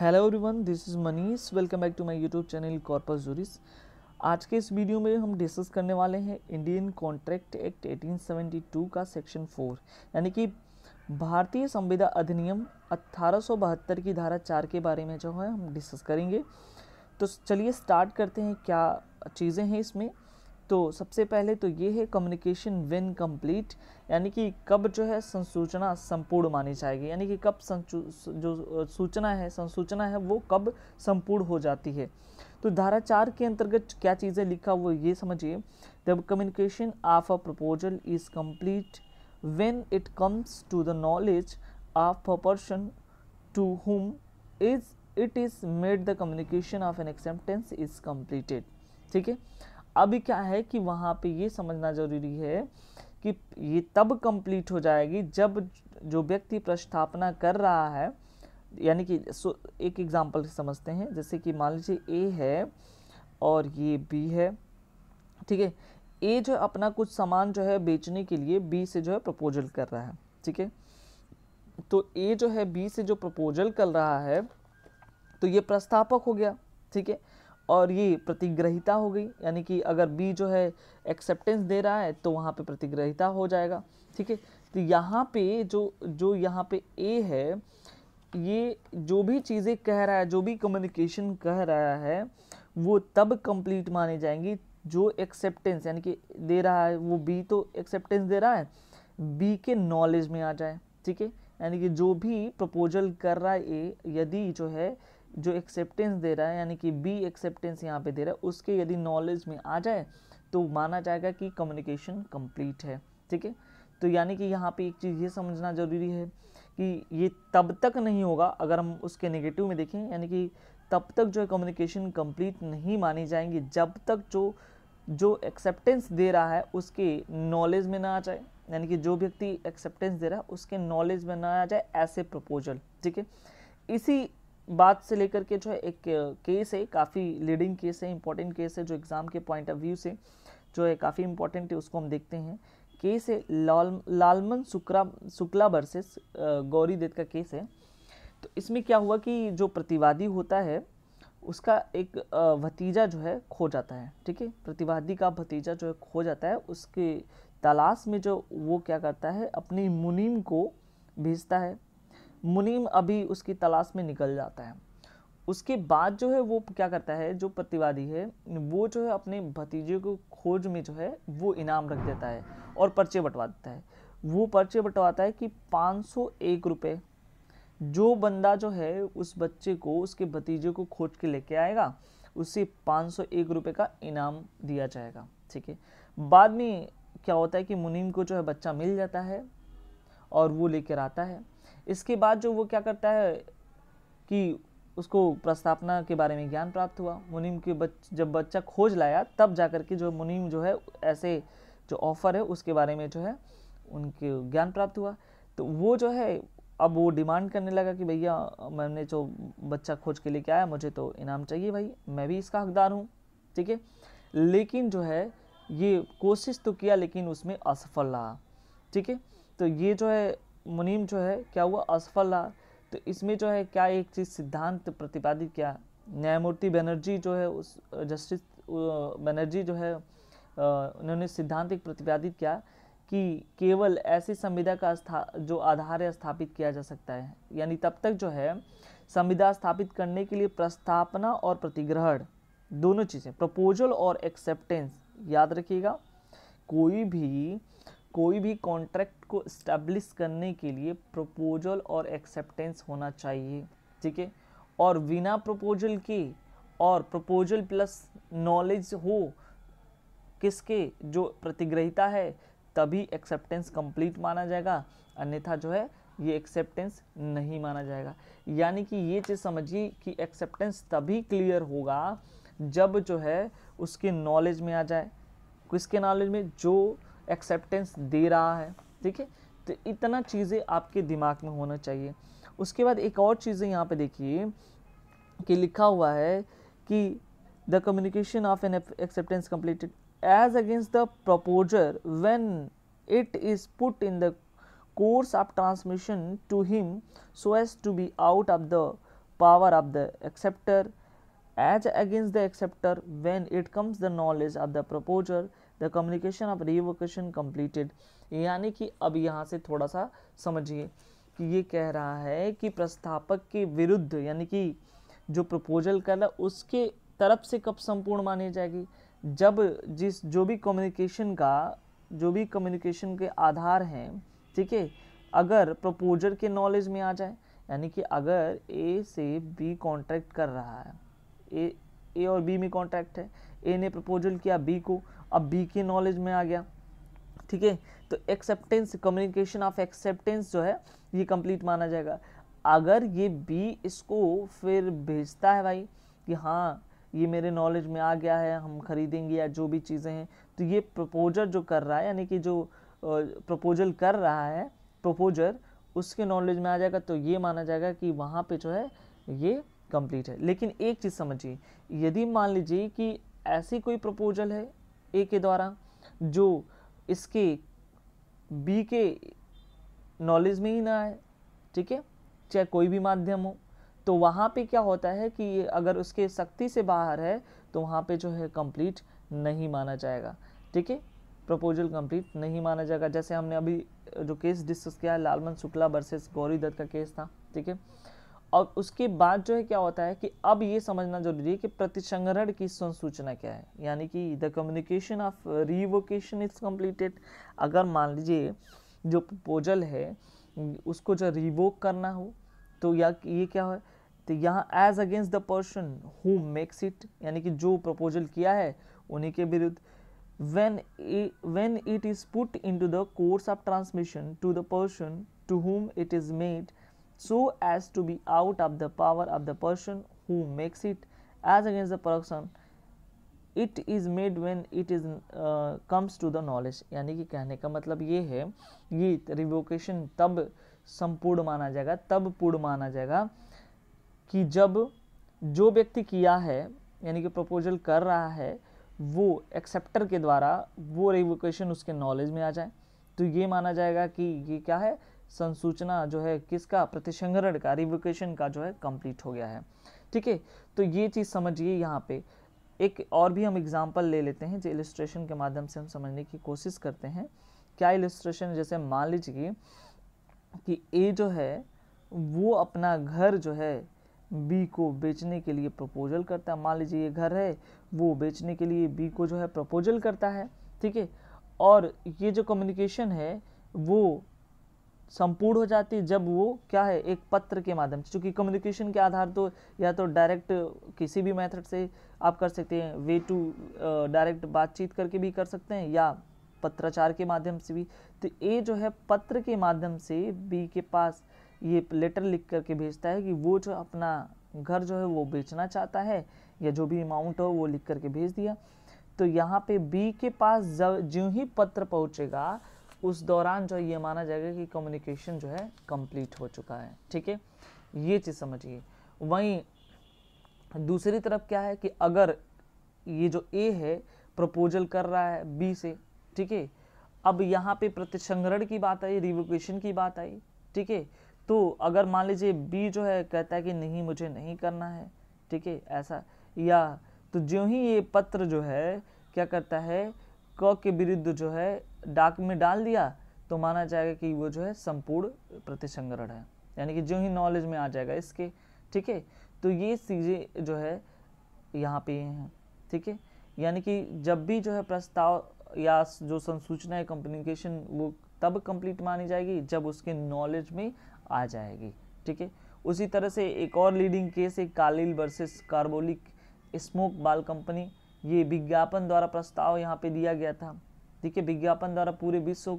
hello everyone this is Manish welcome back to my YouTube channel corpus juris आज के इस video में हम डिस्कस करने वाले हैं इंडियन कॉन्ट्रैक्ट एक्ट 1872 का सेक्शन 4 यानी कि भारतीय संविदा अधिनियम 1872 की धारा 4 के बारे में जो है हम डिस्कस करेंगे तो चलिए स्टार्ट करते हैं क्या चीज़ें हैं इसमें तो सबसे पहले तो ये है कम्युनिकेशन वेन कंप्लीट यानी कि कब जो है संसूचना संपूर्ण मानी जाएगी यानी कि कब जो सूचना है संसूचना है वो कब संपूर्ण हो जाती है तो धारा चार के अंतर्गत क्या चीज़ें लिखा वो ये समझिए the communication of a proposal is complete when it comes to the knowledge of a person to whom is it is made the communication of an acceptance is completed ठीक है अभी क्या है कि वहाँ पे ये समझना ज़रूरी है कि ये तब कंप्लीट हो जाएगी जब जो व्यक्ति प्रस्थापना कर रहा है यानी कि एक एग्जांपल समझते हैं जैसे कि मान लीजिए ए है और ये बी है ठीक है ए जो अपना कुछ सामान जो है बेचने के लिए बी से जो है प्रपोजल कर रहा है ठीक है तो ए जो है बी से जो प्रपोजल कर रहा है तो ये प्रस्थापक हो गया ठीक है और ये प्रतिग्रहिता हो गई यानी कि अगर बी जो है एक्सेप्टेंस दे रहा है तो वहाँ पे प्रतिग्रहिता हो जाएगा ठीक है तो यहाँ पे जो जो यहाँ पे ए है ये जो भी चीज़ें कह रहा है जो भी कम्युनिकेशन कह रहा है वो तब कंप्लीट मानी जाएंगी जो एक्सेप्टेंस यानी कि दे रहा है वो बी तो एक्सेप्टेंस दे रहा है बी के नॉलेज में आ जाए ठीक है यानी कि जो भी प्रपोजल कर रहा है ए यदि जो है जो एक्सेप्टेंस दे रहा है यानी कि बी एक्सेप्टेंस यहाँ पे दे रहा है उसके यदि नॉलेज में आ जाए तो माना जाएगा कि कम्युनिकेशन कंप्लीट है ठीक है तो यानी कि यहाँ पे एक चीज़ ये समझना ज़रूरी है कि ये तब तक नहीं होगा अगर हम उसके नेगेटिव में देखें यानी कि तब तक जो है कम्युनिकेशन कम्प्लीट नहीं मानी जाएंगी जब तक जो जो एक्सेप्टेंस दे रहा है उसके नॉलेज में ना आ जाए यानी कि जो व्यक्ति एक्सेप्टेंस दे रहा है उसके नॉलेज में ना आ जाए ऐसे प्रपोजल ठीक है इसी बात से लेकर के जो है एक केस है काफ़ी लीडिंग केस है इंपॉर्टेंट केस है जो एग्ज़ाम के पॉइंट ऑफ व्यू से जो है काफ़ी इंपॉर्टेंट है उसको हम देखते हैं केस है लाल लालमन शुक्रा शुक्ला वर्सेस गौरी देत का केस है तो इसमें क्या हुआ कि जो प्रतिवादी होता है उसका एक भतीजा जो है खो जाता है ठीक है प्रतिवादी का भतीजा जो है खो जाता है उसके तलाश में जो वो क्या करता है अपनी मुनीम को भेजता है मुनीम अभी उसकी तलाश में निकल जाता है उसके बाद जो है वो क्या करता है जो प्रतिवादी है वो जो है अपने भतीजे को खोज में जो है वो इनाम रख देता है और पर्चे बंटवा देता है वो पर्चे बंटवाता है कि पाँच सौ एक रुपये जो बंदा जो है उस बच्चे को उसके भतीजे को खोज के लेके आएगा उसे पाँच सौ एक रुपये का इनाम दिया जाएगा ठीक है बाद में क्या होता है कि मुनीम को जो है बच्चा मिल जाता है और वो लेकर आता है इसके बाद जो वो क्या करता है कि उसको प्रस्तापना के बारे में ज्ञान प्राप्त हुआ मुनीम के बच जब बच्चा खोज लाया तब जा कर के जो मुनीम जो है ऐसे जो ऑफ़र है उसके बारे में जो है उनके ज्ञान प्राप्त हुआ तो वो जो है अब वो डिमांड करने लगा कि भैया मैंने जो बच्चा खोज के लेके आया मुझे तो इनाम चाहिए भाई मैं भी इसका हकदार हूँ ठीक है लेकिन जो है ये कोशिश तो किया लेकिन उसमें असफल रहा ठीक है तो ये जो है मुनीम जो है क्या हुआ असफल रहा तो इसमें जो है क्या एक चीज़ सिद्धांत प्रतिपादित किया न्यायमूर्ति बनर्जी जो है उस जस्टिस बनर्जी जो है उन्होंने सिद्धांत एक प्रतिपादित किया कि केवल ऐसी संविदा का स्था जो आधार है स्थापित किया जा सकता है यानी तब तक जो है संविदा स्थापित करने के लिए प्रस्तावना और प्रतिग्रहण दोनों चीज़ें प्रपोजल और एक्सेप्टेंस याद रखिएगा कोई भी कोई भी कॉन्ट्रैक्ट को इस्टेब्लिश करने के लिए प्रपोजल और एक्सेप्टेंस होना चाहिए ठीक है और बिना प्रपोजल के और प्रपोजल प्लस नॉलेज हो किसके जो प्रतिग्रहिता है तभी एक्सेप्टेंस कंप्लीट माना जाएगा अन्यथा जो है ये एक्सेप्टेंस नहीं माना जाएगा यानी कि ये चीज़ समझिए कि एक्सेप्टेंस तभी क्लियर होगा जब जो है उसके नॉलेज में आ जाए किसके नॉलेज में जो एक्सेप्टेंस दे रहा है ठीक है तो इतना चीज़ें आपके दिमाग में होना चाहिए उसके बाद एक और चीज़ें यहाँ पे देखिए कि लिखा हुआ है कि the communication of an acceptance completed as against the proposer when it is put in the course of transmission to him so as to be out of the power of the acceptor as against the acceptor when it comes the knowledge of the proposer the communication of revocation completed यानी कि अब यहाँ से थोड़ा सा समझिए कि ये कह रहा है कि प्रस्थापक के विरुद्ध यानी कि जो प्रपोजल कर रहा है उसके तरफ से कब संपूर्ण मानी जाएगी जब जिस जो भी कम्युनिकेशन का जो भी कम्युनिकेशन के आधार हैं ठीक है अगर प्रपोजर के नॉलेज में आ जाए यानी कि अगर ए से बी कॉन्ट्रैक्ट कर रहा है ए ए और बी में कॉन्ट्रैक्ट है ए ने प्रपोजल किया बी को अब बी के नॉलेज में आ गया ठीक है तो एक्सेप्टेंस कम्युनिकेशन ऑफ एक्सेप्टेंस जो है ये कंप्लीट माना जाएगा अगर ये बी इसको फिर भेजता है भाई कि हाँ ये मेरे नॉलेज में आ गया है हम खरीदेंगे या जो भी चीज़ें हैं तो ये प्रपोजर जो कर रहा है यानी कि जो प्रपोजल कर रहा है प्रपोजर उसके नॉलेज में आ जाएगा तो ये माना जाएगा कि वहाँ पे जो है ये कंप्लीट है लेकिन एक चीज़ समझिए यदि मान लीजिए कि ऐसी कोई प्रपोजल है ए के द्वारा जो इसके बी के नॉलेज में ही ना आए ठीक है चाहे कोई भी माध्यम हो तो वहाँ पे क्या होता है कि अगर उसके शक्ति से बाहर है तो वहाँ पे जो है कंप्लीट नहीं माना जाएगा ठीक है प्रपोजल कंप्लीट नहीं माना जाएगा जैसे हमने अभी जो केस डिस्कस किया लालमन शुक्ला वर्सेस गौरी दत्त का केस था ठीक है और उसके बाद जो है क्या होता है कि अब ये समझना जरूरी है कि प्रतिसंग्रहण की संसूचना क्या है यानी कि the communication of revocation is completed अगर मान लीजिए जो प्रपोजल है उसको जो रिवोक करना हो तो या ये क्या है तो यहाँ as against the person who makes it यानी कि जो प्रपोजल किया है उन्हीं के विरुद्ध when when it is put into the course of transmission to the person to whom it is made so as to be out of the power of the person who makes it as against the person it is made when it is comes to the knowledge यानी कि कहने का मतलब ये है ये revocation तब संपूर्ण माना जाएगा तब पूर्ण माना जाएगा कि जब जो व्यक्ति किया है यानी कि प्रपोजल कर रहा है वो एक्सेप्टर के द्वारा वो रिवोकेशन उसके नॉलेज में आ जाए तो ये माना जाएगा कि ये क्या है संसूचना जो है किसका प्रतिसंग्रहण का रिवोकेशन का जो है कंप्लीट हो गया है ठीक है तो ये चीज़ समझिए यहाँ पे एक और भी हम एग्जाम्पल ले लेते हैं जो इलिस्ट्रेशन के माध्यम से हम समझने की कोशिश करते हैं क्या इलिस्ट्रेशन जैसे मान लीजिए कि ए जो है वो अपना घर जो है बी को बेचने के लिए प्रपोजल करता है मान लीजिए ये घर है वो बेचने के लिए बी को जो है प्रपोजल करता है ठीक है और ये जो कम्युनिकेशन है वो संपूर्ण हो जाती है जब वो क्या है एक पत्र के माध्यम से चूँकि कम्युनिकेशन के आधार तो या तो डायरेक्ट किसी भी मेथड से आप कर सकते हैं वे टू डायरेक्ट बातचीत करके भी कर सकते हैं या पत्राचार के माध्यम से भी तो ए जो है पत्र के माध्यम से बी के पास ये लेटर लिख करके भेजता है कि वो जो अपना घर जो है वो बेचना चाहता है या जो भी अमाउंट हो वो लिख करके भेज दिया तो यहाँ पे बी के पास जब ज्यों ही पत्र पहुँचेगा उस दौरान जो ये माना जाएगा कि कम्युनिकेशन जो है कंप्लीट हो चुका है ठीक है ये चीज़ समझिए वहीं दूसरी तरफ क्या है कि अगर ये जो ए है प्रपोजल कर रहा है बी से ठीक है अब यहाँ पे प्रतिसंग्रहण की बात आई रिवोकेशन की बात आई ठीक है तो अगर मान लीजिए बी जो है कहता है कि नहीं मुझे नहीं करना है ठीक है ऐसा या तो जो ही ये पत्र जो है क्या करता है क के विरुद्ध जो है डाक में डाल दिया तो माना जाएगा कि वो जो है संपूर्ण प्रतिसंग्रहण है यानी कि जो ही नॉलेज में आ जाएगा इसके ठीक है तो ये चीज़ें जो है यहाँ पे हैं ठीक है यानी कि जब भी जो है प्रस्ताव या जो संसूचना है कम्युनिकेशन वो तब कंप्लीट मानी जाएगी जब उसके नॉलेज में आ जाएगी ठीक है उसी तरह से एक और लीडिंग केस है Carlill versus carbolic smoke ball company ये विज्ञापन द्वारा प्रस्ताव यहाँ पे दिया गया था ठीक है विज्ञापन द्वारा पूरे विश्व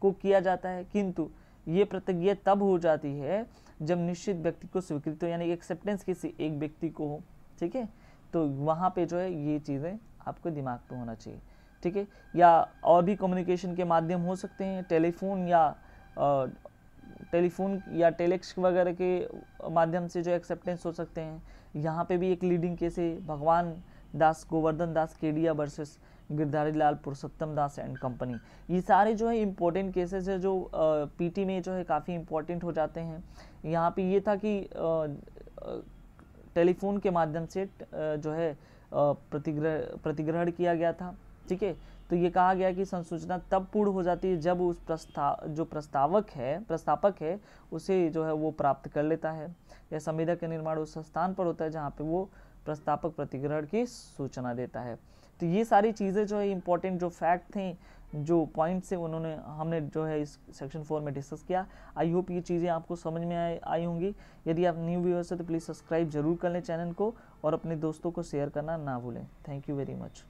को किया जाता है किंतु ये प्रतिज्ञा तब हो जाती है जब निश्चित व्यक्ति को स्वीकृत हो यानी एक्सेप्टेंस किसी एक व्यक्ति को हो ठीक है तो वहाँ पे जो है ये चीज़ें आपको दिमाग पे होना चाहिए ठीक है या और भी कम्युनिकेशन के माध्यम हो सकते हैं टेलीफोन या टेलीफोन या टेलेक्स वगैरह के माध्यम से जो एक्सेप्टेंस हो सकते हैं यहाँ पे भी एक लीडिंग केस है Bhagwan Das Goverdhan Das Kedia versus Girdhari Lal Purushottam Das and company ये सारे जो है इम्पोर्टेंट केसेस है जो पीटी में जो है काफ़ी इम्पोर्टेंट हो जाते हैं यहाँ पे ये था कि टेलीफोन के माध्यम से जो है प्रतिग्रह प्रतिग्रहण किया गया था ठीक है तो ये कहा गया कि संसूचना तब पूर्ण हो जाती है जब उस प्रस्ताव जो प्रस्तावक है प्रस्तापक है उसे जो है वो प्राप्त कर लेता है या संविधा के निर्माण उस स्थान पर होता है जहाँ पे वो प्रस्तापक प्रतिग्रहण की सूचना देता है तो ये सारी चीज़ें जो है इम्पोर्टेंट जो फैक्ट थे जो पॉइंट्स थे उन्होंने हमने जो है इस सेक्शन फोर में डिस्कस किया आई होप ये चीज़ें आपको समझ में आई आई होंगी यदि आप न्यू व्यूअर्स हैं तो प्लीज़ सब्सक्राइब जरूर कर लें चैनल को और अपने दोस्तों को शेयर करना ना भूलें थैंक यू वेरी मच